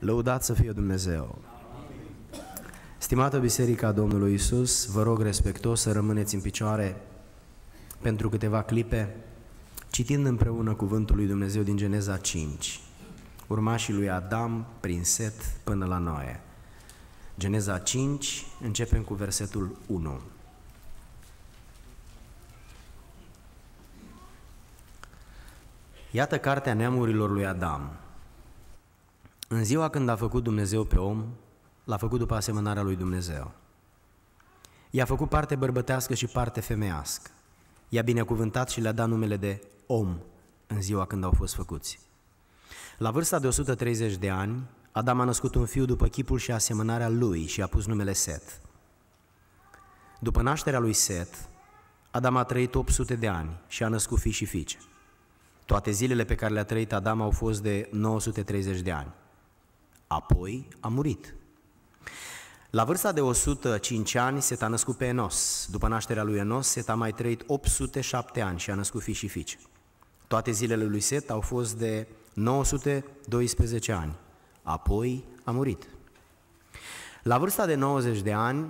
Lăudați să fie Dumnezeu! Stimată Biserica Domnului Isus, vă rog respectos să rămâneți în picioare pentru câteva clipe, citind împreună cuvântul lui Dumnezeu din Geneza 5, urmașii lui Adam prin Set până la Noe. Geneza 5, începem cu versetul 1. Iată cartea neamurilor lui Adam. În ziua când a făcut Dumnezeu pe om, l-a făcut după asemănarea lui Dumnezeu. I-a făcut parte bărbătească și parte femeiască. I-a binecuvântat și le-a dat numele de om în ziua când au fost făcuți. La vârsta de 130 de ani, Adam a născut un fiu după chipul și asemănarea lui și a pus numele Set. După nașterea lui Set, Adam a trăit 800 de ani și a născut fi și fiice. Toate zilele pe care le-a trăit Adam au fost de 930 de ani. Apoi a murit. La vârsta de 105 ani, Set a născut pe Enos. După nașterea lui Enos, Set a mai trăit 807 ani și a născut fi și fiici. Toate zilele lui Set au fost de 912 ani. Apoi a murit. La vârsta de 90 de ani,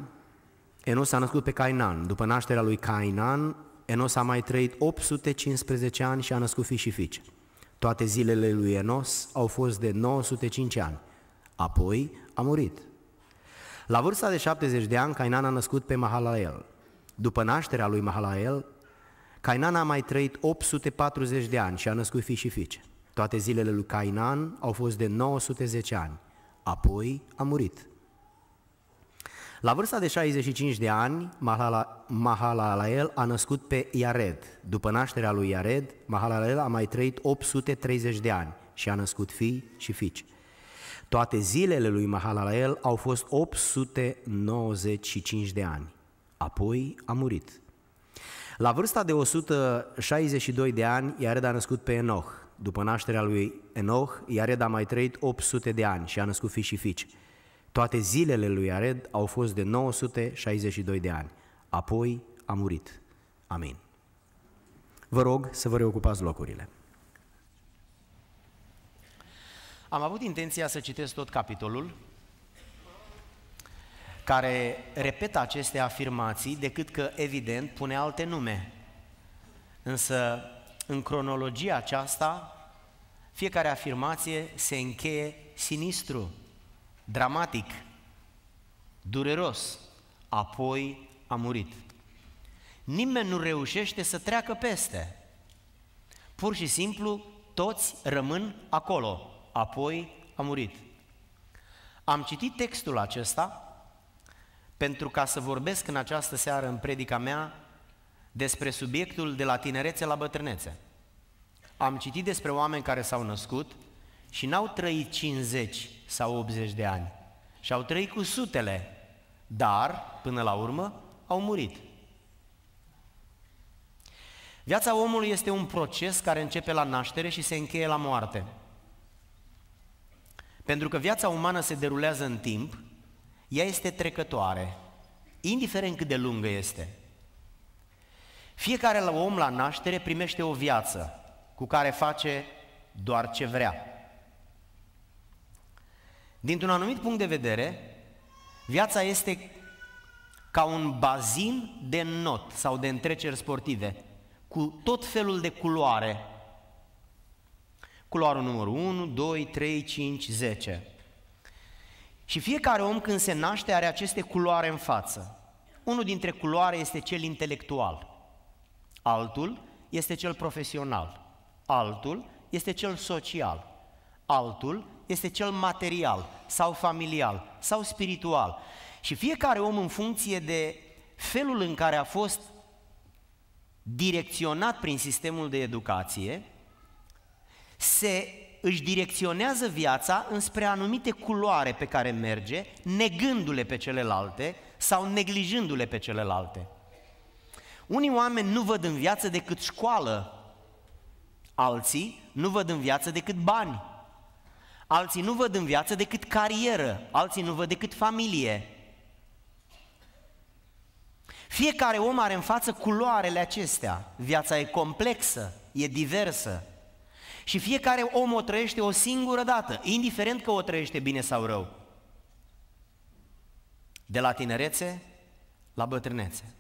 Enos a născut pe Cainan. După nașterea lui Cainan, Enos a mai trăit 815 ani și a născut fi și fiice. Toate zilele lui Enos au fost de 905 ani. Apoi a murit. La vârsta de 70 de ani, Cainan a născut pe Mahalael. După nașterea lui Mahalael, Cainan a mai trăit 840 de ani și a născut fi și fiice. Toate zilele lui Cainan au fost de 910 ani. Apoi a murit. La vârsta de 65 de ani, Mahalalael a născut pe Iared. După nașterea lui Iared, Mahalalael a mai trăit 830 de ani și a născut fii și fiice. Toate zilele lui Mahalalel au fost 895 de ani. Apoi a murit. La vârsta de 162 de ani, Iared a născut pe Enoch. După nașterea lui Enoch, Iared a mai trăit 800 de ani și a născut fi și fiici. Toate zilele lui Iared au fost de 962 de ani. Apoi a murit. Amin. Vă rog să vă reocupați locurile. Am avut intenția să citesc tot capitolul, care repetă aceste afirmații, decât că, evident, pune alte nume. Însă, în cronologia aceasta, fiecare afirmație se încheie sinistru, dramatic, dureros, apoi a murit. Nimeni nu reușește să treacă peste. Pur și simplu, toți rămân acolo apoi a murit. Am citit textul acesta pentru ca să vorbesc în această seară în predica mea despre subiectul de la tinerețe la bătrânețe. Am citit despre oameni care s-au născut și n-au trăit 50 sau 80 de ani și au trăit cu sutele, dar, până la urmă, au murit. Viața omului este un proces care începe la naștere și se încheie la moarte – pentru că viața umană se derulează în timp, ea este trecătoare, indiferent cât de lungă este. Fiecare om la naștere primește o viață cu care face doar ce vrea. Dintr-un anumit punct de vedere, viața este ca un bazin de not sau de întreceri sportive, cu tot felul de culoare culoarul numărul 1, 2, 3, 5, 10. Și fiecare om când se naște are aceste culoare în față. Unul dintre culoare este cel intelectual, altul este cel profesional, altul este cel social, altul este cel material sau familial sau spiritual. Și fiecare om în funcție de felul în care a fost direcționat prin sistemul de educație, se își direcționează viața înspre anumite culoare pe care merge, negându-le pe celelalte sau neglijându-le pe celelalte. Unii oameni nu văd în viață decât școală, alții nu văd în viață decât bani, alții nu văd în viață decât carieră, alții nu văd decât familie. Fiecare om are în față culoarele acestea. Viața e complexă, e diversă. Și fiecare om o trăiește o singură dată, indiferent că o trăiește bine sau rău. De la tinerețe la bătrânețe.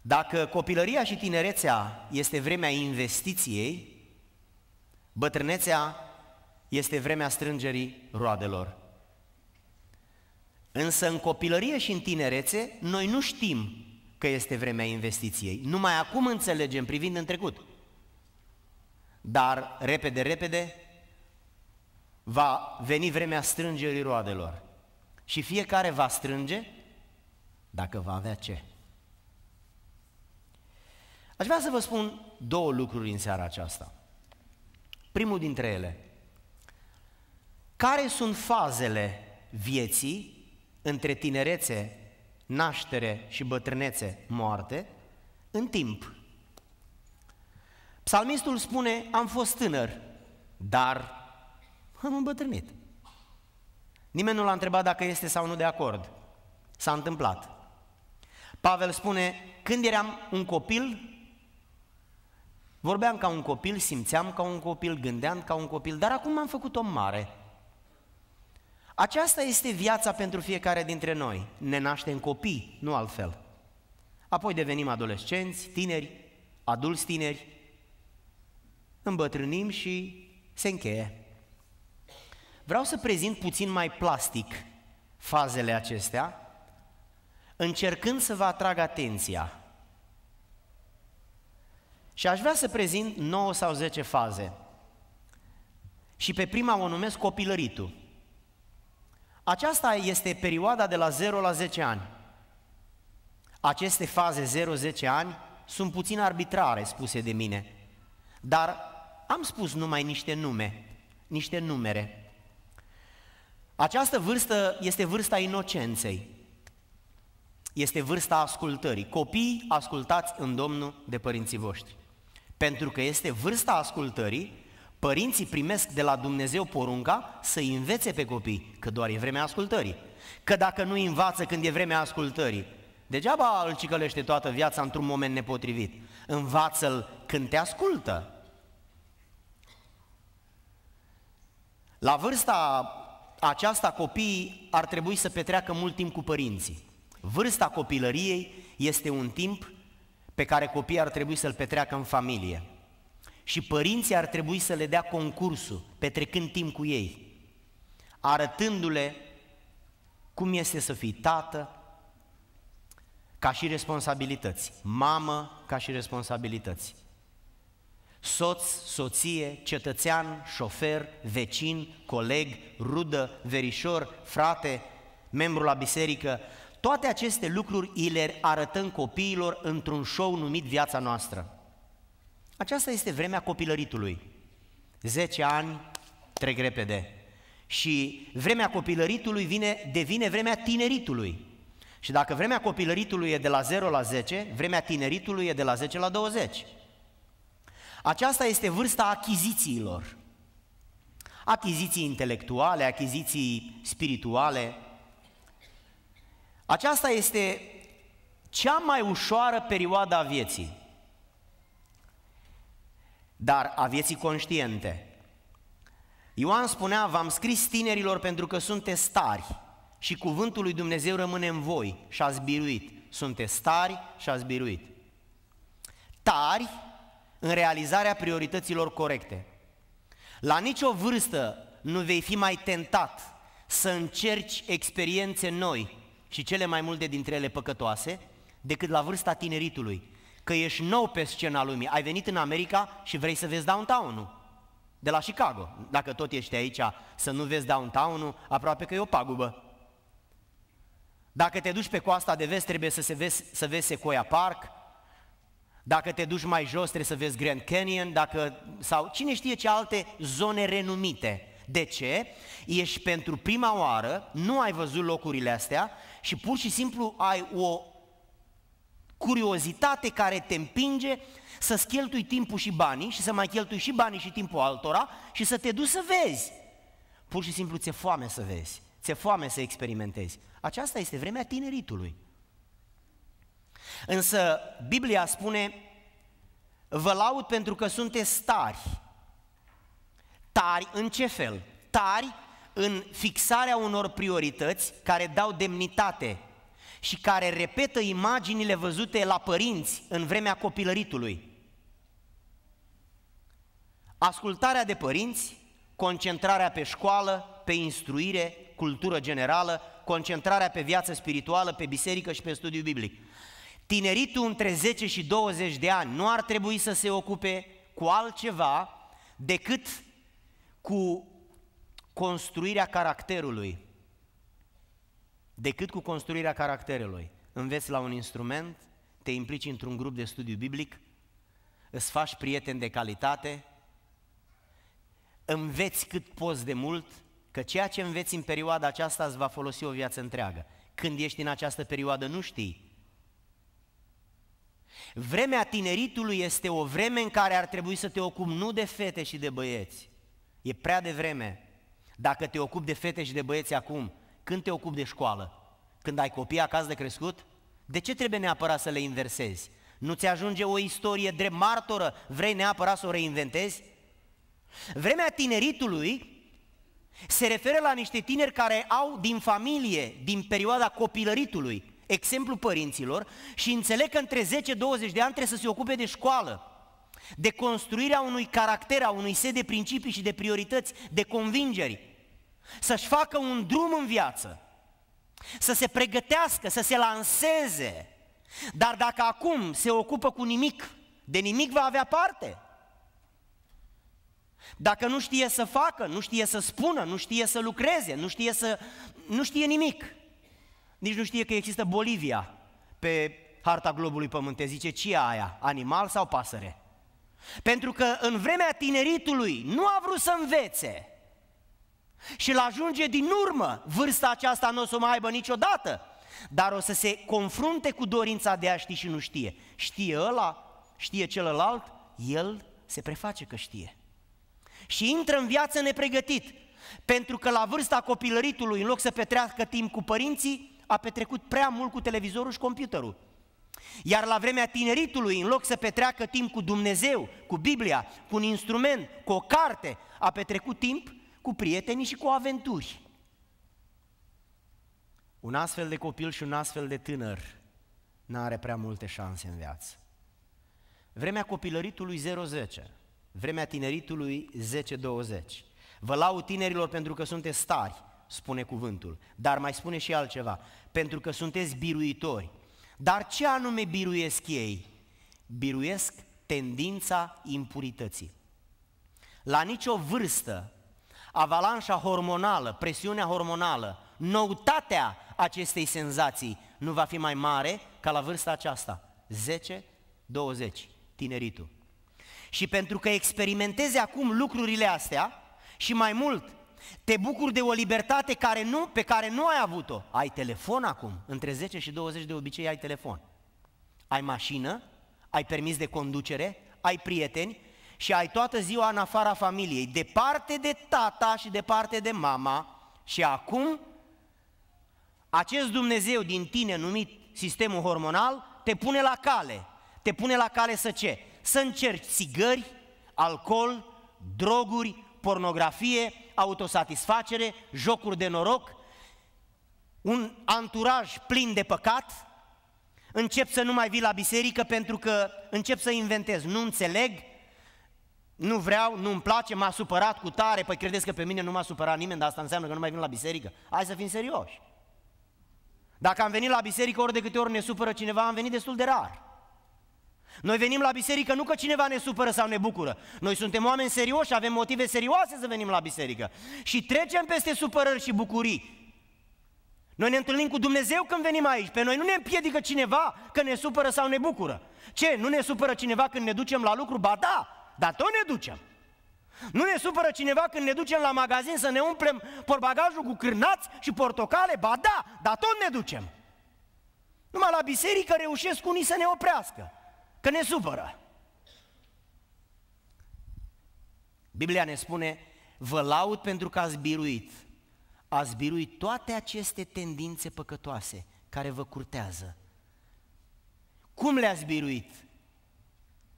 Dacă copilăria și tinerețea este vremea investiției, bătrânețea este vremea strângerii roadelor. Însă în copilărie și în tinerețe noi nu știm că este vremea investiției. Numai acum înțelegem privind în trecut. Dar repede, repede va veni vremea strângerii roadelor. Și fiecare va strânge dacă va avea ce. Aș vrea să vă spun două lucruri în seara aceasta. Primul dintre ele. Care sunt fazele vieții între tinerețe, naștere și bătrânețe, moarte, în timp? Psalmistul spune, am fost tânăr, dar am îmbătrânit. Nimeni nu l-a întrebat dacă este sau nu de acord. S-a întâmplat. Pavel spune, când eram un copil, vorbeam ca un copil, simțeam ca un copil, gândeam ca un copil, dar acum am făcut om mare. Aceasta este viața pentru fiecare dintre noi. Ne naștem copii, nu altfel. Apoi devenim adolescenți, tineri, adulți tineri, îmbătrânim și se încheie. Vreau să prezint puțin mai plastic fazele acestea, încercând să vă atrag atenția. Și aș vrea să prezint 9 sau 10 faze. Și pe prima o numesc copilăritul. Aceasta este perioada de la 0 la 10 ani. Aceste faze 0-10 ani sunt puțin arbitrare spuse de mine, dar am spus numai niște nume, niște numere. Această vârstă este vârsta inocenței. Este vârsta ascultării. Copiii ascultați în Domnul de părinții voștri. Pentru că este vârsta ascultării, părinții primesc de la Dumnezeu porunca să învețe pe copii, că doar e vremea ascultării. Că dacă nu învață când e vremea ascultării, degeaba îl cicălește toată viața într-un moment nepotrivit. Învață-l când te ascultă, La vârsta aceasta copiii ar trebui să petreacă mult timp cu părinții. Vârsta copilăriei este un timp pe care copiii ar trebui să-l petreacă în familie. Și părinții ar trebui să le dea concursul, petrecând timp cu ei, arătându-le cum este să fii tată, ca și responsabilități, mamă ca și responsabilități soț, soție, cetățean, șofer, vecin, coleg, rudă, verișor, frate, membru la biserică, toate aceste lucruri îi le arătăm copiilor într-un show numit Viața noastră. Aceasta este vremea copilăritului. 10 ani trec repede. Și vremea copilăritului vine, devine vremea tineritului. Și dacă vremea copilăritului e de la 0 la 10, vremea tineritului e de la 10 la 20. Aceasta este vârsta achizițiilor. Achiziții intelectuale, achiziții spirituale. Aceasta este cea mai ușoară perioadă a vieții, dar a vieții conștiente. Ioan spunea, v-am scris tinerilor pentru că sunteți stari și cuvântul lui Dumnezeu rămâne în voi și ați biruit. Sunteți stari și ați biruit. Tari în realizarea priorităților corecte. La nicio vârstă nu vei fi mai tentat să încerci experiențe noi și cele mai multe dintre ele păcătoase decât la vârsta tineritului. Că ești nou pe scena lumii, ai venit în America și vrei să vezi downtown-ul de la Chicago. Dacă tot ești aici să nu vezi downtown-ul, aproape că e o pagubă. Dacă te duci pe coasta de vest, trebuie să, se vezi, să vezi Sequoia Park, dacă te duci mai jos, trebuie să vezi Grand Canyon, dacă, sau cine știe ce alte zone renumite. De ce? Ești pentru prima oară, nu ai văzut locurile astea și pur și simplu ai o curiozitate care te împinge să-ți cheltui timpul și banii și să mai cheltui și banii și timpul altora și să te duci să vezi. Pur și simplu ți-e foame să vezi, ți-e foame să experimentezi. Aceasta este vremea tineritului. Însă Biblia spune, vă laud pentru că sunteți tari. Tari în ce fel? Tari în fixarea unor priorități care dau demnitate și care repetă imaginile văzute la părinți în vremea copilăritului. Ascultarea de părinți, concentrarea pe școală, pe instruire, cultură generală, concentrarea pe viață spirituală, pe biserică și pe studiu biblic. Tineritul între 10 și 20 de ani nu ar trebui să se ocupe cu altceva decât cu construirea caracterului. Decât cu construirea caracterului. Înveți la un instrument, te implici într-un grup de studiu biblic, îți faci prieteni de calitate, înveți cât poți de mult, că ceea ce înveți în perioada aceasta îți va folosi o viață întreagă. Când ești în această perioadă, nu știi Vremea tineritului este o vreme în care ar trebui să te ocupi nu de fete și de băieți. E prea de vreme. Dacă te ocupi de fete și de băieți acum, când te ocupi de școală? Când ai copii acasă de crescut? De ce trebuie neapărat să le inversezi? Nu ți ajunge o istorie drept martoră? Vrei neapărat să o reinventezi? Vremea tineritului se referă la niște tineri care au din familie, din perioada copilăritului, exemplu părinților și înțeleg că între 10-20 de ani trebuie să se ocupe de școală, de construirea unui caracter, a unui set de principii și de priorități, de convingeri, să-și facă un drum în viață, să se pregătească, să se lanseze. Dar dacă acum se ocupă cu nimic, de nimic va avea parte. Dacă nu știe să facă, nu știe să spună, nu știe să lucreze, nu știe să nu știe nimic. Nici nu știe că există Bolivia pe harta globului pământesc. Zice, ce aia? Animal sau pasăre? Pentru că în vremea tineritului nu a vrut să învețe și îl ajunge din urmă, vârsta aceasta nu o să o mai aibă niciodată, dar o să se confrunte cu dorința de a ști și nu știe. Știe ăla, știe celălalt, el se preface că știe. Și intră în viață nepregătit, pentru că la vârsta copilăritului, în loc să petrească timp cu părinții, a petrecut prea mult cu televizorul și computerul. Iar la vremea tineritului, în loc să petreacă timp cu Dumnezeu, cu Biblia, cu un instrument, cu o carte, a petrecut timp cu prietenii și cu aventuri. Un astfel de copil și un astfel de tânăr nu are prea multe șanse în viață. Vremea copilăritului 010, vremea tineritului 10-20. Vă lau tinerilor pentru că sunteți stari, spune cuvântul, dar mai spune și altceva, pentru că sunteți biruitori. Dar ce anume biruiesc ei? Biruiesc tendința impurității. La nicio vârstă, avalanșa hormonală, presiunea hormonală, noutatea acestei senzații nu va fi mai mare ca la vârsta aceasta, 10-20, tineritul. Și pentru că experimentezi acum lucrurile astea și mai mult te bucuri de o libertate care nu, pe care nu ai avut-o. Ai telefon acum, între 10 și 20 de obicei ai telefon. Ai mașină, ai permis de conducere, ai prieteni și ai toată ziua în afara familiei, departe de tata și departe de mama. Și acum, acest Dumnezeu din tine numit sistemul hormonal te pune la cale. Te pune la cale să ce? Să încerci țigări, alcool, droguri, pornografie, autosatisfacere, jocuri de noroc, un anturaj plin de păcat, încep să nu mai vii la biserică pentru că încep să inventez, nu înțeleg, nu vreau, nu-mi place, m-a supărat cu tare, păi credeți că pe mine nu m-a supărat nimeni, dar asta înseamnă că nu mai vin la biserică. Hai să fim serioși. Dacă am venit la biserică ori de câte ori ne supără cineva, am venit destul de rar. Noi venim la biserică nu că cineva ne supără sau ne bucură. Noi suntem oameni serioși, avem motive serioase să venim la biserică. Și trecem peste supărări și bucurii. Noi ne întâlnim cu Dumnezeu când venim aici. Pe noi nu ne împiedică cineva că ne supără sau ne bucură. Ce? Nu ne supără cineva când ne ducem la lucru? Ba da, dar tot ne ducem. Nu ne supără cineva când ne ducem la magazin să ne umplem porbagajul cu cârnați și portocale? Ba da, dar tot ne ducem. Numai la biserică reușesc unii să ne oprească că ne supără. Biblia ne spune, vă laud pentru că ați biruit. Ați biruit toate aceste tendințe păcătoase care vă curtează. Cum le-ați biruit?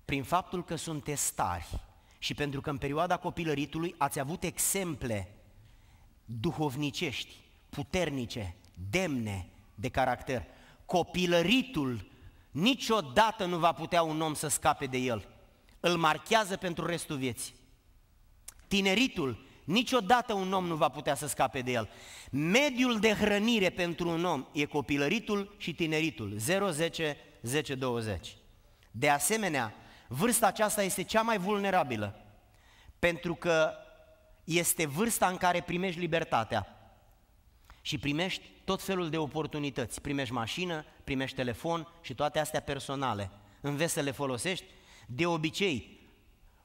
Prin faptul că sunteți tari și pentru că în perioada copilăritului ați avut exemple duhovnicești, puternice, demne de caracter. Copilăritul Niciodată nu va putea un om să scape de el. Îl marchează pentru restul vieții. Tineritul, niciodată un om nu va putea să scape de el. Mediul de hrănire pentru un om e copilăritul și tineritul, 0-10, 10-20. De asemenea, vârsta aceasta este cea mai vulnerabilă, pentru că este vârsta în care primești libertatea și primești tot felul de oportunități. Primești mașină, primești telefon și toate astea personale. Înveți să le folosești. De obicei,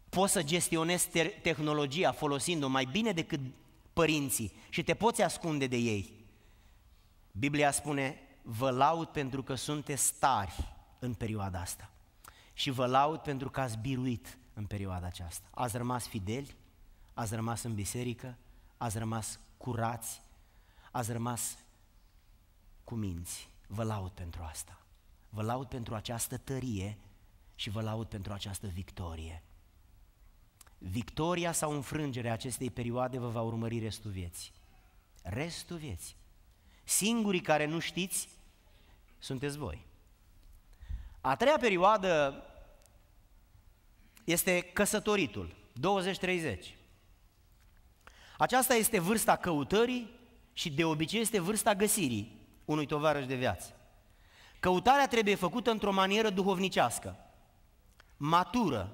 poți să gestionezi te- tehnologia folosind-o mai bine decât părinții și te poți ascunde de ei. Biblia spune, vă laud pentru că sunteți stari în perioada asta și vă laud pentru că ați biruit în perioada aceasta. Ați rămas fideli, ați rămas în biserică, ați rămas curați, ați rămas cu minți. Vă laud pentru asta. Vă laud pentru această tărie și vă laud pentru această victorie. Victoria sau înfrângerea acestei perioade vă va urmări restul vieții. Restul vieții. Singurii care nu știți sunteți voi. A treia perioadă este căsătoritul, 20-30. Aceasta este vârsta căutării și de obicei este vârsta găsirii unui tovarăș de viață. Căutarea trebuie făcută într-o manieră duhovnicească, matură,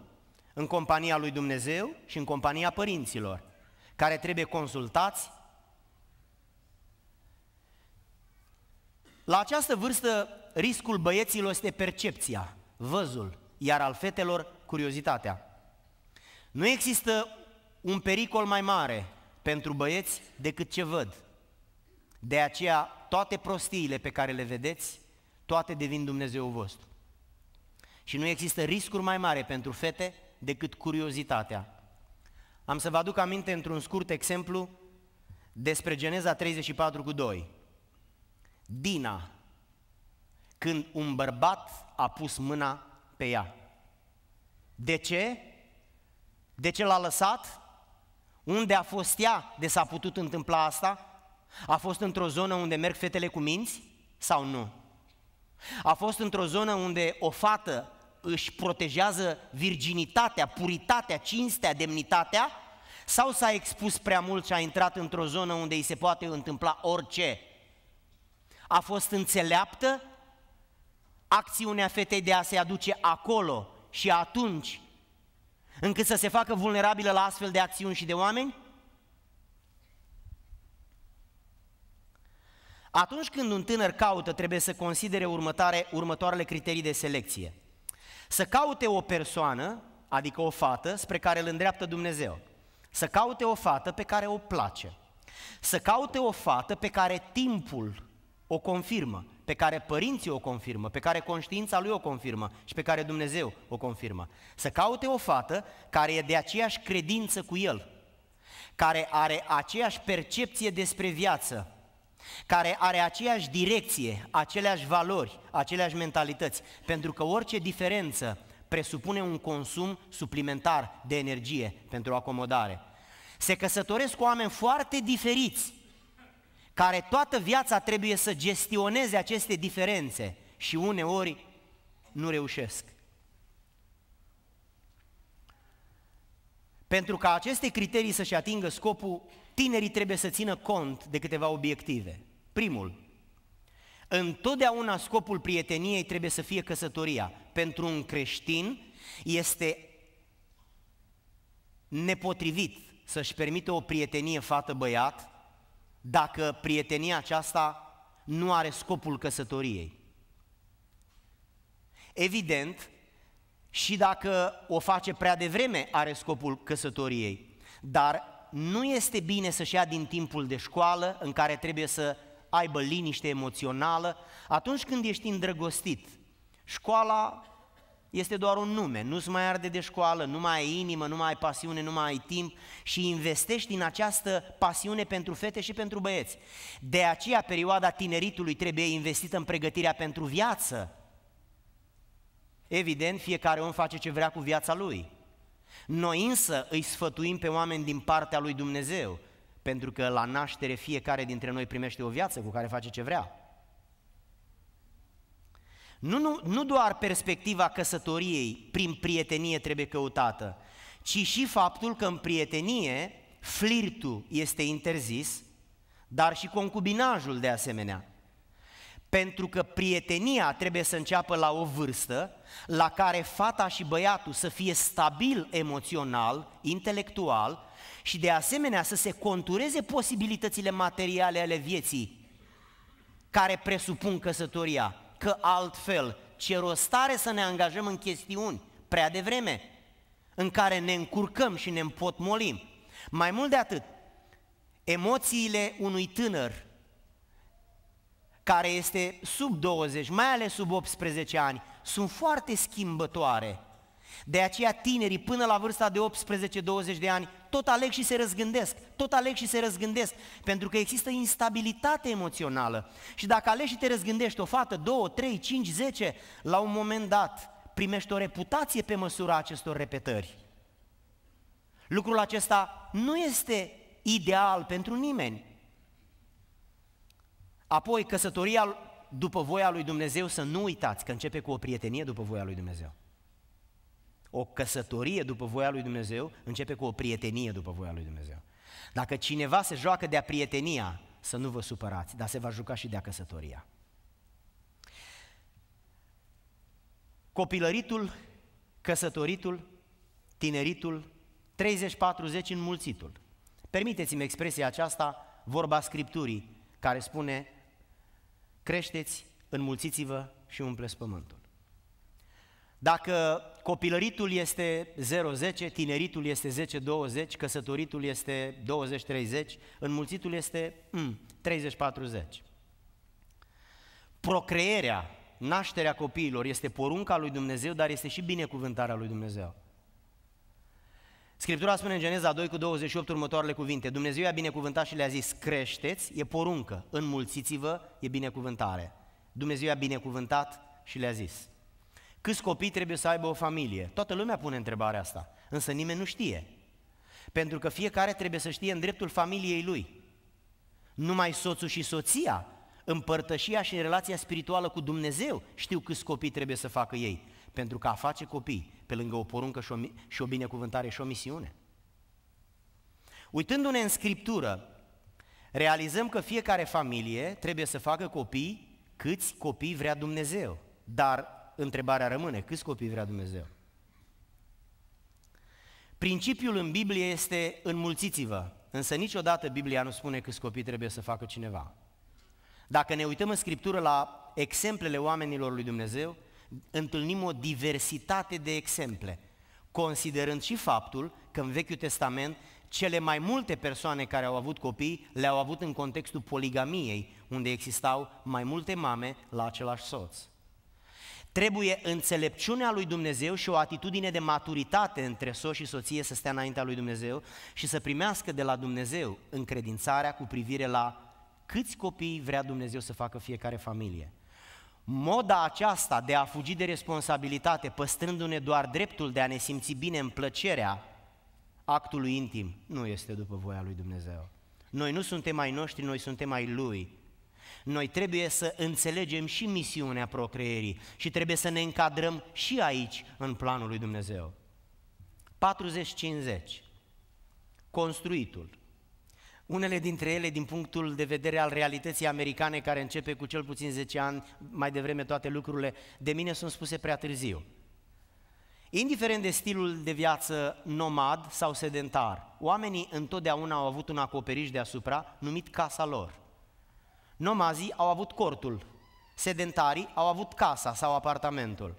în compania lui Dumnezeu și în compania părinților, care trebuie consultați. La această vârstă, riscul băieților este percepția, văzul, iar al fetelor, curiozitatea. Nu există un pericol mai mare pentru băieți decât ce văd. De aceea, toate prostiile pe care le vedeți, toate devin Dumnezeu vostru. Și nu există riscuri mai mare pentru fete decât curiozitatea. Am să vă aduc aminte într-un scurt exemplu despre Geneza 34 cu 2. Dina, când un bărbat a pus mâna pe ea. De ce? De ce l-a lăsat? Unde a fost ea de s-a putut întâmpla asta? A fost într-o zonă unde merg fetele cu minți sau nu? A fost într-o zonă unde o fată își protejează virginitatea, puritatea, cinstea, demnitatea? Sau s-a expus prea mult și a intrat într-o zonă unde îi se poate întâmpla orice? A fost înțeleaptă? Acțiunea fetei de a se aduce acolo și atunci, încât să se facă vulnerabilă la astfel de acțiuni și de oameni? Atunci când un tânăr caută, trebuie să considere următoare, următoarele criterii de selecție. Să caute o persoană, adică o fată, spre care îl îndreaptă Dumnezeu. Să caute o fată pe care o place. Să caute o fată pe care timpul o confirmă, pe care părinții o confirmă, pe care conștiința lui o confirmă și pe care Dumnezeu o confirmă. Să caute o fată care e de aceeași credință cu el, care are aceeași percepție despre viață, care are aceeași direcție, aceleași valori, aceleași mentalități, pentru că orice diferență presupune un consum suplimentar de energie pentru acomodare. Se căsătoresc cu oameni foarte diferiți, care toată viața trebuie să gestioneze aceste diferențe și uneori nu reușesc. Pentru ca aceste criterii să-și atingă scopul, tinerii trebuie să țină cont de câteva obiective. Primul, întotdeauna scopul prieteniei trebuie să fie căsătoria. Pentru un creștin este nepotrivit să-și permite o prietenie fată-băiat dacă prietenia aceasta nu are scopul căsătoriei. Evident, și dacă o face prea devreme, are scopul căsătoriei. Dar nu este bine să-și ia din timpul de școală în care trebuie să aibă liniște emoțională, atunci când ești îndrăgostit, școala este doar un nume, nu-ți mai arde de școală, nu mai ai inimă, nu mai ai pasiune, nu mai ai timp și investești în această pasiune pentru fete și pentru băieți. De aceea perioada tineritului trebuie investită în pregătirea pentru viață. Evident, fiecare om face ce vrea cu viața lui. Noi însă îi sfătuim pe oameni din partea lui Dumnezeu, pentru că la naștere fiecare dintre noi primește o viață cu care face ce vrea. Nu, nu, nu doar perspectiva căsătoriei prin prietenie trebuie căutată, ci și faptul că în prietenie flirtul este interzis, dar și concubinajul de asemenea. Pentru că prietenia trebuie să înceapă la o vârstă la care fata și băiatul să fie stabil emoțional, intelectual și de asemenea să se contureze posibilitățile materiale ale vieții care presupun căsătoria, că altfel ce rostare să ne angajăm în chestiuni prea devreme, în care ne încurcăm și ne împotmolim. Mai mult de atât, emoțiile unui tânăr care este sub 20, mai ales sub 18 ani, sunt foarte schimbătoare. De aceea tinerii până la vârsta de 18-20 de ani tot aleg și se răzgândesc, tot aleg și se răzgândesc, pentru că există instabilitate emoțională. Și dacă alegi și te răzgândești o fată, 2, 3, 5, 10, la un moment dat primești o reputație pe măsura acestor repetări. Lucrul acesta nu este ideal pentru nimeni. Apoi, căsătoria după voia lui Dumnezeu, să nu uitați că începe cu o prietenie după voia lui Dumnezeu. O căsătorie după voia lui Dumnezeu începe cu o prietenie după voia lui Dumnezeu. Dacă cineva se joacă de-a prietenia, să nu vă supărați, dar se va juca și de-a căsătoria. Copilăritul, căsătoritul, tineritul, 30-40 înmulțitul. Permiteți-mi expresia aceasta, vorba Scripturii, care spune creșteți, înmulțiți-vă și umpleți pământul. Dacă copilăritul este 0-10, tineritul este 10-20, căsătoritul este 20-30, înmulțitul este mm, 30-40. Procreerea, nașterea copiilor este porunca lui Dumnezeu, dar este și binecuvântarea lui Dumnezeu. Scriptura spune în Geneza 2 cu 28 următoarele cuvinte. Dumnezeu i-a binecuvântat și le-a zis, creșteți, e poruncă, înmulțiți-vă, e binecuvântare. Dumnezeu i-a binecuvântat și le-a zis. Câți copii trebuie să aibă o familie? Toată lumea pune întrebarea asta, însă nimeni nu știe. Pentru că fiecare trebuie să știe în dreptul familiei lui. Numai soțul și soția, împărtășia și în relația spirituală cu Dumnezeu știu câți copii trebuie să facă ei pentru că a face copii, pe lângă o poruncă și o, și o binecuvântare și o misiune. Uitându-ne în Scriptură, realizăm că fiecare familie trebuie să facă copii câți copii vrea Dumnezeu. Dar întrebarea rămâne, câți copii vrea Dumnezeu? Principiul în Biblie este înmulțiți-vă, însă niciodată Biblia nu spune câți copii trebuie să facă cineva. Dacă ne uităm în Scriptură la exemplele oamenilor lui Dumnezeu, întâlnim o diversitate de exemple, considerând și faptul că în Vechiul Testament cele mai multe persoane care au avut copii le-au avut în contextul poligamiei, unde existau mai multe mame la același soț. Trebuie înțelepciunea lui Dumnezeu și o atitudine de maturitate între soț și soție să stea înaintea lui Dumnezeu și să primească de la Dumnezeu încredințarea cu privire la câți copii vrea Dumnezeu să facă fiecare familie. Moda aceasta de a fugi de responsabilitate, păstrându-ne doar dreptul de a ne simți bine în plăcerea actului intim, nu este după voia lui Dumnezeu. Noi nu suntem mai noștri, noi suntem mai Lui. Noi trebuie să înțelegem și misiunea procreierii și trebuie să ne încadrăm și aici în planul lui Dumnezeu. 40-50. Construitul. Unele dintre ele, din punctul de vedere al realității americane, care începe cu cel puțin 10 ani, mai devreme toate lucrurile, de mine sunt spuse prea târziu. Indiferent de stilul de viață nomad sau sedentar, oamenii întotdeauna au avut un acoperiș deasupra numit casa lor. Nomazii au avut cortul, sedentarii au avut casa sau apartamentul.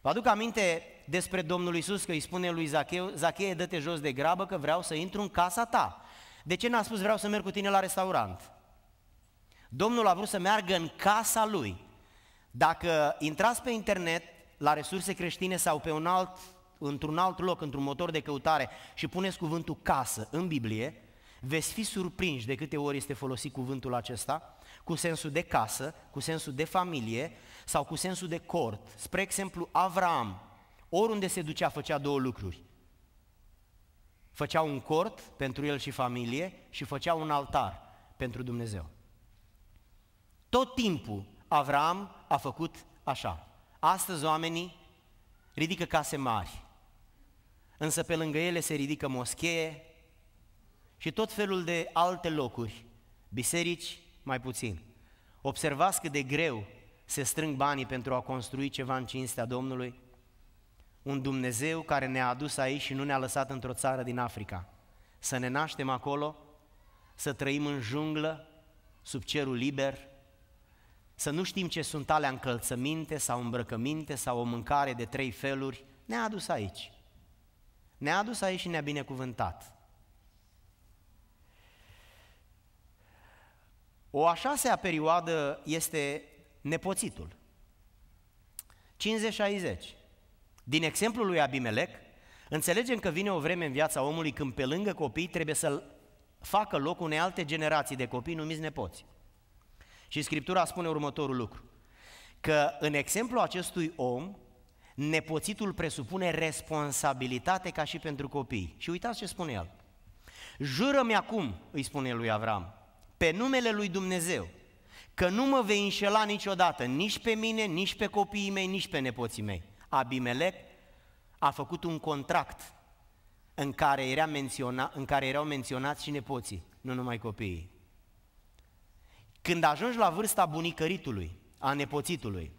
Vă aduc aminte despre Domnul Isus că îi spune lui Zacheu, Zacheu, dă-te jos de grabă că vreau să intru în casa ta. De ce n-a spus vreau să merg cu tine la restaurant? Domnul a vrut să meargă în casa lui. Dacă intrați pe internet, la resurse creștine sau pe un alt, într-un alt loc, într-un motor de căutare și puneți cuvântul casă în Biblie, veți fi surprinși de câte ori este folosit cuvântul acesta, cu sensul de casă, cu sensul de familie sau cu sensul de cort. Spre exemplu, Avram, oriunde se ducea, făcea două lucruri făcea un cort pentru el și familie și făcea un altar pentru Dumnezeu. Tot timpul Avram a făcut așa. Astăzi oamenii ridică case mari, însă pe lângă ele se ridică moschee și tot felul de alte locuri, biserici mai puțin. Observați cât de greu se strâng banii pentru a construi ceva în cinstea Domnului? un Dumnezeu care ne-a adus aici și nu ne-a lăsat într-o țară din Africa. Să ne naștem acolo, să trăim în junglă, sub cerul liber, să nu știm ce sunt alea încălțăminte sau îmbrăcăminte sau o mâncare de trei feluri, ne-a adus aici. Ne-a adus aici și ne-a binecuvântat. O a șasea perioadă este nepoțitul. 50-60. Din exemplul lui Abimelec, înțelegem că vine o vreme în viața omului când pe lângă copii trebuie să facă loc unei alte generații de copii numiți nepoți. Și Scriptura spune următorul lucru, că în exemplu acestui om, nepoțitul presupune responsabilitate ca și pentru copii. Și uitați ce spune el. Jură-mi acum, îi spune lui Avram, pe numele lui Dumnezeu, că nu mă vei înșela niciodată, nici pe mine, nici pe copiii mei, nici pe nepoții mei. Abimelec a făcut un contract în care, era menționa, în care erau menționați și nepoții, nu numai copiii. Când ajungi la vârsta bunicăritului, a nepoțitului,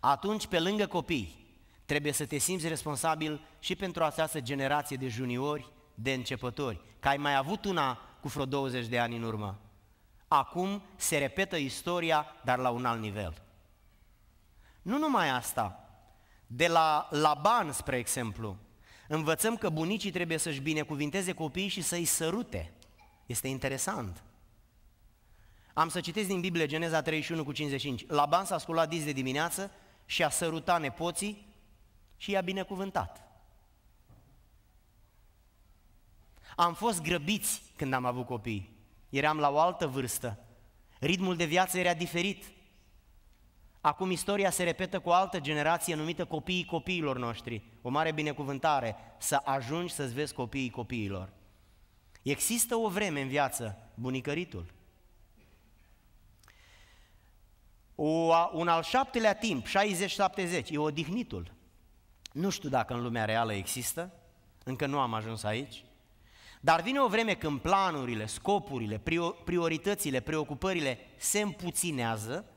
atunci pe lângă copii trebuie să te simți responsabil și pentru această generație de juniori, de începători, că ai mai avut una cu vreo 20 de ani în urmă. Acum se repetă istoria, dar la un alt nivel. Nu numai asta, de la Laban, spre exemplu, învățăm că bunicii trebuie să-și binecuvinteze copiii și să-i sărute. Este interesant. Am să citesc din Biblie Geneza 31 cu 55. Laban s-a sculat dis de dimineață și a sărutat nepoții și i-a binecuvântat. Am fost grăbiți când am avut copii. Eram la o altă vârstă. Ritmul de viață era diferit. Acum istoria se repetă cu o altă generație numită copiii copiilor noștri. O mare binecuvântare să ajungi să-ți vezi copiii copiilor. Există o vreme în viață, bunicăritul. O, un al șaptelea timp, 60-70, e odihnitul. Nu știu dacă în lumea reală există, încă nu am ajuns aici, dar vine o vreme când planurile, scopurile, prioritățile, preocupările se împuținează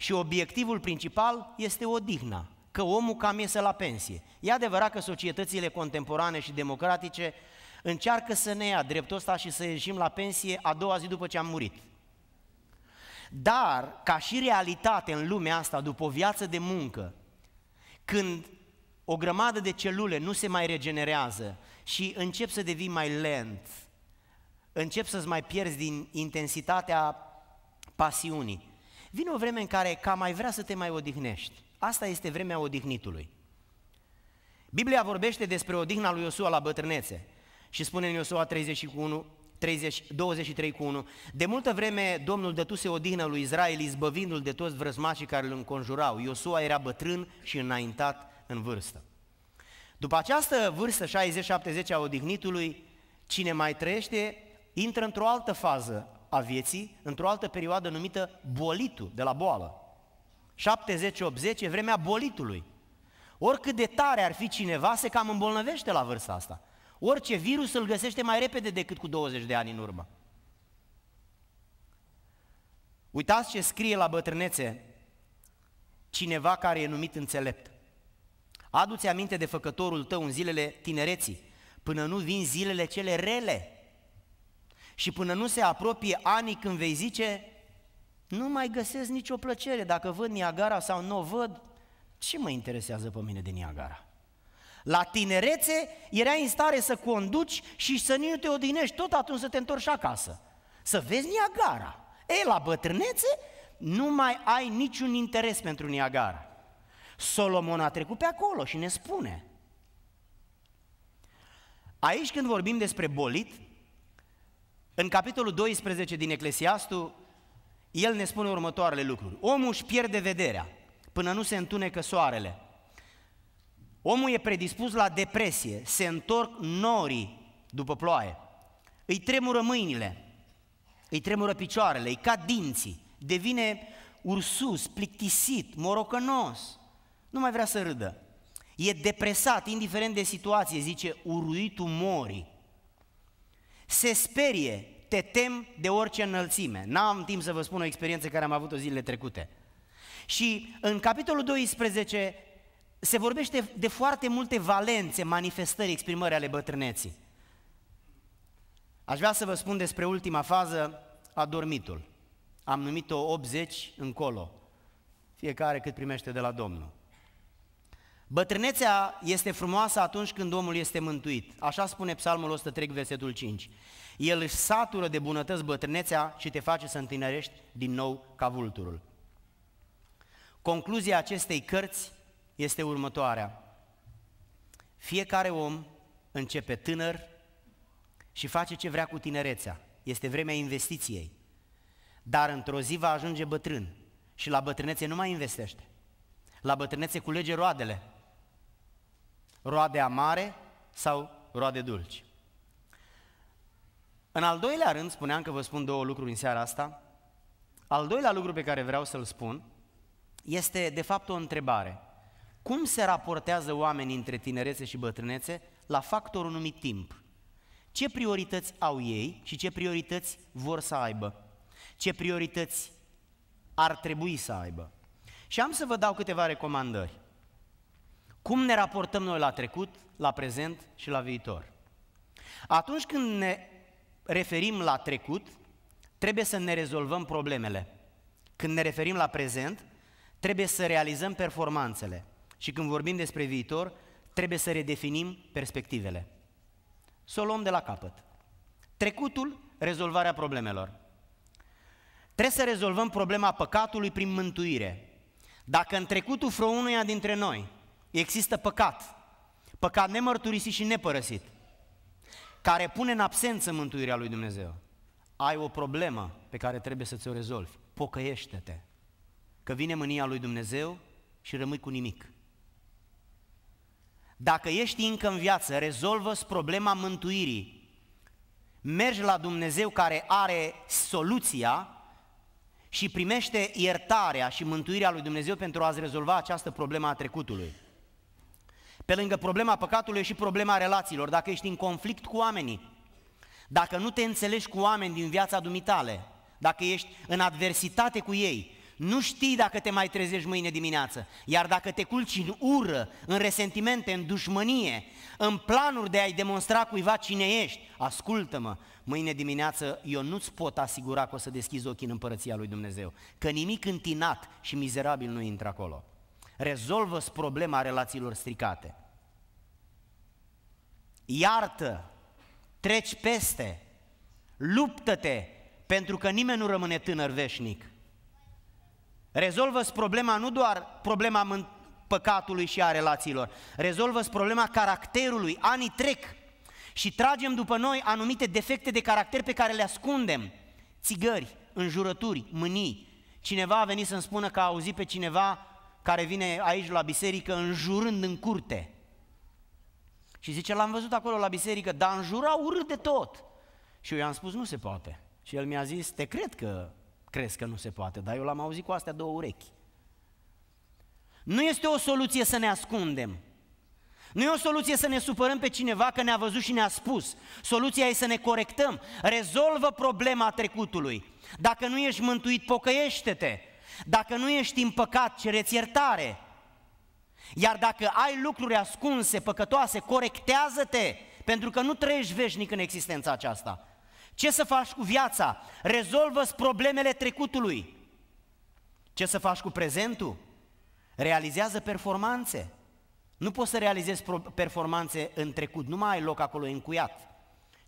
și obiectivul principal este odihna, că omul cam iese la pensie. E adevărat că societățile contemporane și democratice încearcă să ne ia dreptul ăsta și să ieșim la pensie a doua zi după ce am murit. Dar, ca și realitate în lumea asta, după o viață de muncă, când o grămadă de celule nu se mai regenerează și încep să devii mai lent, încep să-ți mai pierzi din intensitatea pasiunii, Vine o vreme în care ca mai vrea să te mai odihnești. Asta este vremea odihnitului. Biblia vorbește despre odihna lui Iosua la bătrânețe și spune în Iosua 31, 30, 23 cu 1 De multă vreme Domnul dătuse odihnă lui Israel izbăvindu-l de toți vrăzmașii care îl înconjurau. Iosua era bătrân și înaintat în vârstă. După această vârstă 60-70 a odihnitului, cine mai trăiește intră într-o altă fază a vieții într-o altă perioadă numită bolitul, de la boală. 70-80 e vremea bolitului. Oricât de tare ar fi cineva, se cam îmbolnăvește la vârsta asta. Orice virus îl găsește mai repede decât cu 20 de ani în urmă. Uitați ce scrie la bătrânețe cineva care e numit înțelept. Adu-ți aminte de făcătorul tău în zilele tinereții, până nu vin zilele cele rele, și până nu se apropie anii când vei zice, nu mai găsesc nicio plăcere, dacă văd Niagara sau nu o văd, ce mă interesează pe mine de Niagara? La tinerețe erai în stare să conduci și să nu te odinești tot atunci să te întorci acasă. Să vezi Niagara. E, la bătrânețe nu mai ai niciun interes pentru Niagara. Solomon a trecut pe acolo și ne spune. Aici când vorbim despre bolit, în capitolul 12 din Eclesiastul, el ne spune următoarele lucruri. Omul își pierde vederea până nu se întunecă soarele. Omul e predispus la depresie, se întorc norii după ploaie, îi tremură mâinile, îi tremură picioarele, îi cad dinții, devine ursus, plictisit, morocănos, nu mai vrea să râdă. E depresat, indiferent de situație, zice, uruitul morii se sperie, te tem de orice înălțime. N-am timp să vă spun o experiență care am avut-o zilele trecute. Și în capitolul 12 se vorbește de foarte multe valențe, manifestări, exprimări ale bătrâneții. Aș vrea să vă spun despre ultima fază, adormitul. Am numit-o 80 încolo, fiecare cât primește de la Domnul. Bătrânețea este frumoasă atunci când omul este mântuit. Așa spune Psalmul 103, versetul 5. El își satură de bunătăți bătrânețea și te face să întinerești din nou ca vulturul. Concluzia acestei cărți este următoarea. Fiecare om începe tânăr și face ce vrea cu tinerețea. Este vremea investiției. Dar într-o zi va ajunge bătrân și la bătrânețe nu mai investește. La bătrânețe culege roadele, roade amare sau roade dulci. În al doilea rând, spuneam că vă spun două lucruri în seara asta, al doilea lucru pe care vreau să-l spun este de fapt o întrebare. Cum se raportează oamenii între tinerețe și bătrânețe la factorul numit timp? Ce priorități au ei și ce priorități vor să aibă? Ce priorități ar trebui să aibă? Și am să vă dau câteva recomandări. Cum ne raportăm noi la trecut, la prezent și la viitor? Atunci când ne referim la trecut, trebuie să ne rezolvăm problemele. Când ne referim la prezent, trebuie să realizăm performanțele. Și când vorbim despre viitor, trebuie să redefinim perspectivele. Să o luăm de la capăt. Trecutul, rezolvarea problemelor. Trebuie să rezolvăm problema păcatului prin mântuire. Dacă în trecutul vreunuia dintre noi există păcat, păcat nemărturisit și nepărăsit, care pune în absență mântuirea lui Dumnezeu. Ai o problemă pe care trebuie să ți-o rezolvi. Pocăiește-te. Că vine mânia lui Dumnezeu și rămâi cu nimic. Dacă ești încă în viață, rezolvă problema mântuirii. Mergi la Dumnezeu care are soluția și primește iertarea și mântuirea lui Dumnezeu pentru a-ți rezolva această problemă a trecutului. Pe lângă problema păcatului e și problema relațiilor. Dacă ești în conflict cu oamenii, dacă nu te înțelegi cu oameni din viața dumitale, dacă ești în adversitate cu ei, nu știi dacă te mai trezești mâine dimineață. Iar dacă te culci în ură, în resentimente, în dușmănie, în planuri de a-i demonstra cuiva cine ești, ascultă-mă, mâine dimineață eu nu-ți pot asigura că o să deschizi ochii în împărăția lui Dumnezeu, că nimic întinat și mizerabil nu intră acolo rezolvă problema relațiilor stricate. Iartă, treci peste, luptă-te, pentru că nimeni nu rămâne tânăr veșnic. rezolvă problema nu doar problema păcatului și a relațiilor, rezolvă problema caracterului, anii trec și tragem după noi anumite defecte de caracter pe care le ascundem, țigări, înjurături, mânii. Cineva a venit să-mi spună că a auzit pe cineva care vine aici la biserică înjurând în curte. Și zice, l-am văzut acolo la biserică, dar înjura urât de tot. Și eu i-am spus, nu se poate. Și el mi-a zis, te cred că crezi că nu se poate, dar eu l-am auzit cu astea două urechi. Nu este o soluție să ne ascundem. Nu e o soluție să ne supărăm pe cineva că ne-a văzut și ne-a spus. Soluția e să ne corectăm. Rezolvă problema trecutului. Dacă nu ești mântuit, pocăiește-te. Dacă nu ești în păcat, cereți iertare. Iar dacă ai lucruri ascunse, păcătoase, corectează-te, pentru că nu trăiești veșnic în existența aceasta. Ce să faci cu viața? rezolvă problemele trecutului. Ce să faci cu prezentul? Realizează performanțe. Nu poți să realizezi performanțe în trecut, nu mai ai loc acolo încuiat.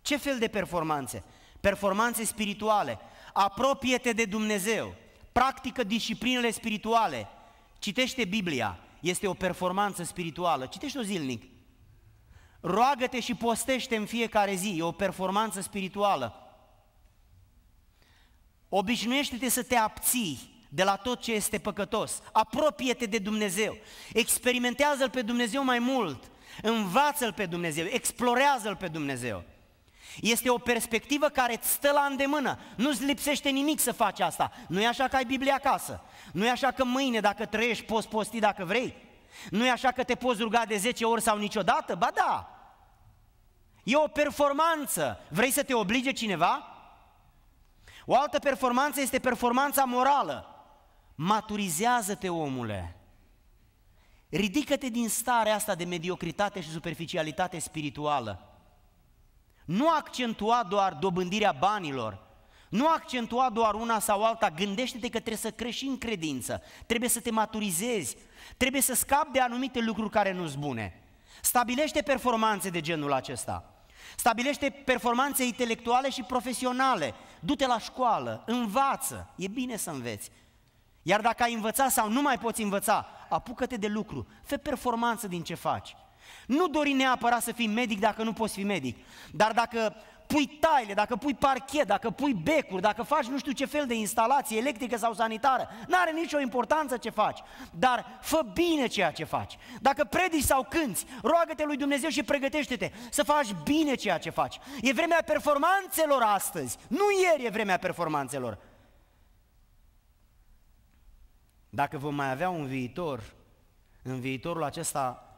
Ce fel de performanțe? Performanțe spirituale. Apropie-te de Dumnezeu practică disciplinele spirituale, citește Biblia, este o performanță spirituală, citește-o zilnic. Roagă-te și postește în fiecare zi, e o performanță spirituală. Obișnuiește-te să te abții de la tot ce este păcătos. Apropie-te de Dumnezeu. Experimentează-L pe Dumnezeu mai mult. Învață-L pe Dumnezeu. Explorează-L pe Dumnezeu. Este o perspectivă care îți stă la îndemână. Nu-ți lipsește nimic să faci asta. nu e așa că ai Biblia acasă. nu e așa că mâine, dacă trăiești, poți posti dacă vrei. nu e așa că te poți ruga de 10 ori sau niciodată. Ba da! E o performanță. Vrei să te oblige cineva? O altă performanță este performanța morală. Maturizează-te, omule. Ridică-te din starea asta de mediocritate și superficialitate spirituală nu accentua doar dobândirea banilor, nu accentua doar una sau alta, gândește-te că trebuie să crești în credință, trebuie să te maturizezi, trebuie să scapi de anumite lucruri care nu-ți bune. Stabilește performanțe de genul acesta. Stabilește performanțe intelectuale și profesionale. Du-te la școală, învață, e bine să înveți. Iar dacă ai învățat sau nu mai poți învăța, apucă-te de lucru, fă performanță din ce faci. Nu dori neapărat să fii medic dacă nu poți fi medic. Dar dacă pui taile, dacă pui parchet, dacă pui becuri, dacă faci nu știu ce fel de instalație electrică sau sanitară, nu are nicio importanță ce faci, dar fă bine ceea ce faci. Dacă predici sau cânți, roagă-te lui Dumnezeu și pregătește-te să faci bine ceea ce faci. E vremea performanțelor astăzi, nu ieri e vremea performanțelor. Dacă vom mai avea un viitor, în viitorul acesta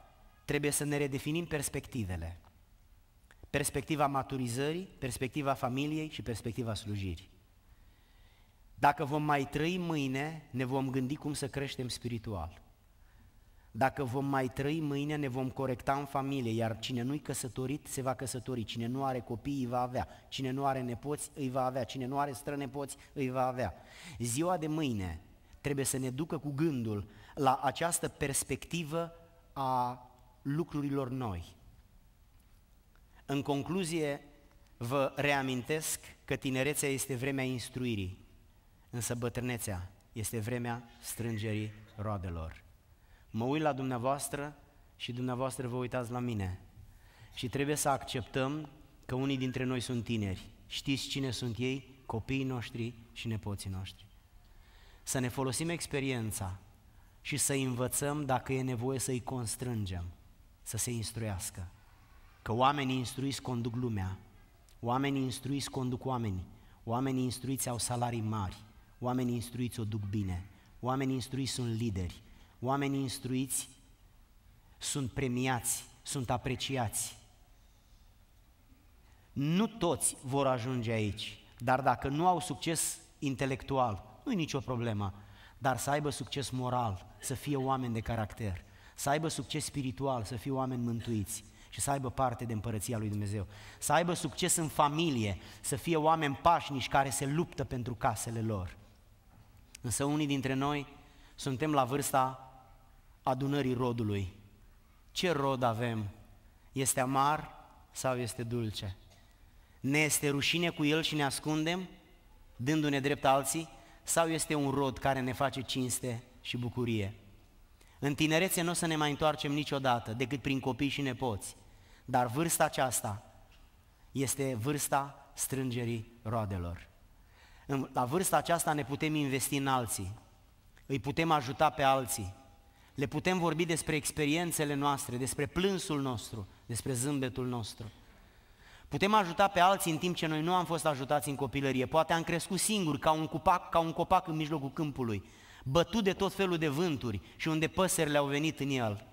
trebuie să ne redefinim perspectivele. Perspectiva maturizării, perspectiva familiei și perspectiva slujirii. Dacă vom mai trăi mâine, ne vom gândi cum să creștem spiritual. Dacă vom mai trăi mâine, ne vom corecta în familie, iar cine nu-i căsătorit, se va căsători. Cine nu are copii, îi va avea. Cine nu are nepoți, îi va avea. Cine nu are strănepoți, îi va avea. Ziua de mâine trebuie să ne ducă cu gândul la această perspectivă a lucrurilor noi. În concluzie, vă reamintesc că tinerețea este vremea instruirii, însă bătrânețea este vremea strângerii roadelor. Mă uit la dumneavoastră și dumneavoastră vă uitați la mine. Și trebuie să acceptăm că unii dintre noi sunt tineri. Știți cine sunt ei? Copiii noștri și nepoții noștri. Să ne folosim experiența și să învățăm dacă e nevoie să-i constrângem să se instruiască. Că oamenii instruiți conduc lumea, oamenii instruiți conduc oamenii, oamenii instruiți au salarii mari, oamenii instruiți o duc bine, oamenii instruiți sunt lideri, oamenii instruiți sunt premiați, sunt apreciați. Nu toți vor ajunge aici, dar dacă nu au succes intelectual, nu e nicio problemă, dar să aibă succes moral, să fie oameni de caracter să aibă succes spiritual, să fie oameni mântuiți și să aibă parte de împărăția lui Dumnezeu, să aibă succes în familie, să fie oameni pașnici care se luptă pentru casele lor. Însă unii dintre noi suntem la vârsta adunării rodului. Ce rod avem? Este amar sau este dulce? Ne este rușine cu el și ne ascundem, dându-ne drept alții, sau este un rod care ne face cinste și bucurie? În tinerețe nu o să ne mai întoarcem niciodată decât prin copii și nepoți. Dar vârsta aceasta este vârsta strângerii roadelor. La vârsta aceasta ne putem investi în alții, îi putem ajuta pe alții, le putem vorbi despre experiențele noastre, despre plânsul nostru, despre zâmbetul nostru. Putem ajuta pe alții în timp ce noi nu am fost ajutați în copilărie. Poate am crescut singuri, ca un copac, ca un copac în mijlocul câmpului bătut de tot felul de vânturi și unde păsările au venit în el.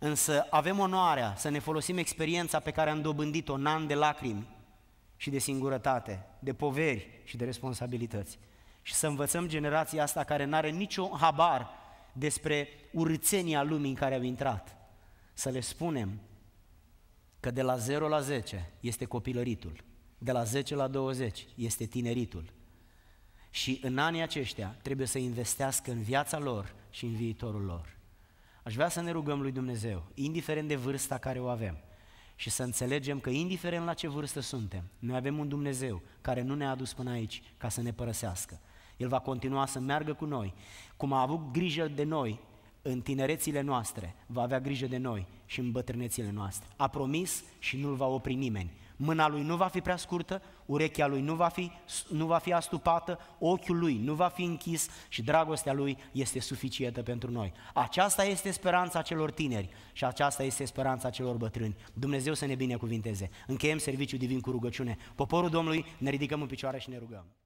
Însă avem onoarea să ne folosim experiența pe care am dobândit-o în an de lacrimi și de singurătate, de poveri și de responsabilități. Și să învățăm generația asta care nu are niciun habar despre urțenia lumii în care au intrat. Să le spunem că de la 0 la 10 este copilăritul, de la 10 la 20 este tineritul, și în anii aceștia trebuie să investească în viața lor și în viitorul lor. Aș vrea să ne rugăm lui Dumnezeu, indiferent de vârsta care o avem, și să înțelegem că indiferent la ce vârstă suntem, noi avem un Dumnezeu care nu ne-a adus până aici ca să ne părăsească. El va continua să meargă cu noi, cum a avut grijă de noi în tinerețile noastre, va avea grijă de noi și în bătrânețile noastre. A promis și nu-l va opri nimeni. Mâna lui nu va fi prea scurtă urechea lui nu va, fi, nu va fi astupată, ochiul lui nu va fi închis și dragostea lui este suficientă pentru noi. Aceasta este speranța celor tineri și aceasta este speranța celor bătrâni. Dumnezeu să ne binecuvinteze. Încheiem serviciul divin cu rugăciune. Poporul Domnului ne ridicăm în picioare și ne rugăm.